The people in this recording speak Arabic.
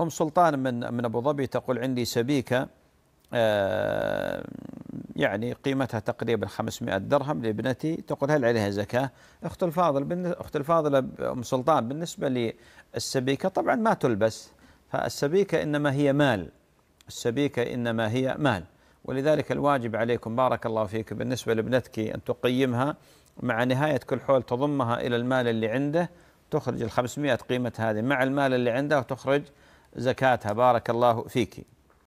أم سلطان من من أبو ظبي تقول عندي سبيكة آه، يعني قيمتها تقريبا 500 درهم لابنتي تقول هل عليها زكاة أخت الفاضل أخت الفاضلة أم سلطان بالنسبة للسبيكة طبعا ما تلبس فالسبيكة إنما هي مال السبيكة إنما هي مال ولذلك الواجب عليكم بارك الله فيك بالنسبة لابنتك أن تقيمها مع نهاية كل حول تضمها إلى المال اللي عنده تخرج ال 500 قيمة هذه مع المال اللي عنده وتخرج زكاتها بارك الله فيك